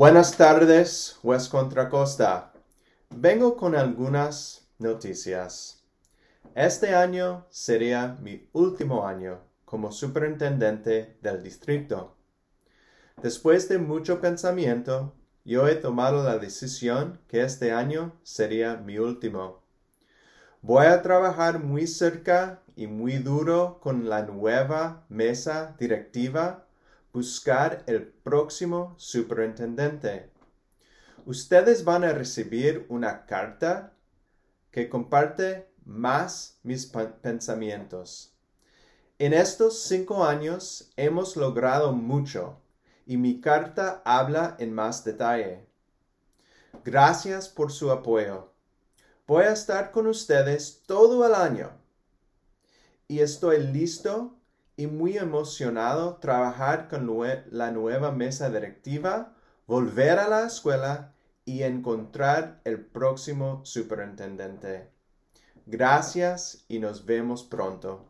Buenas tardes, juez Contra Costa. Vengo con algunas noticias. Este año sería mi último año como superintendente del distrito. Después de mucho pensamiento, yo he tomado la decisión que este año sería mi último. Voy a trabajar muy cerca y muy duro con la nueva mesa directiva buscar el próximo superintendente. Ustedes van a recibir una carta que comparte más mis pensamientos. En estos cinco años hemos logrado mucho y mi carta habla en más detalle. Gracias por su apoyo. Voy a estar con ustedes todo el año y estoy listo y muy emocionado trabajar con la nueva mesa directiva, volver a la escuela y encontrar el próximo superintendente. Gracias y nos vemos pronto.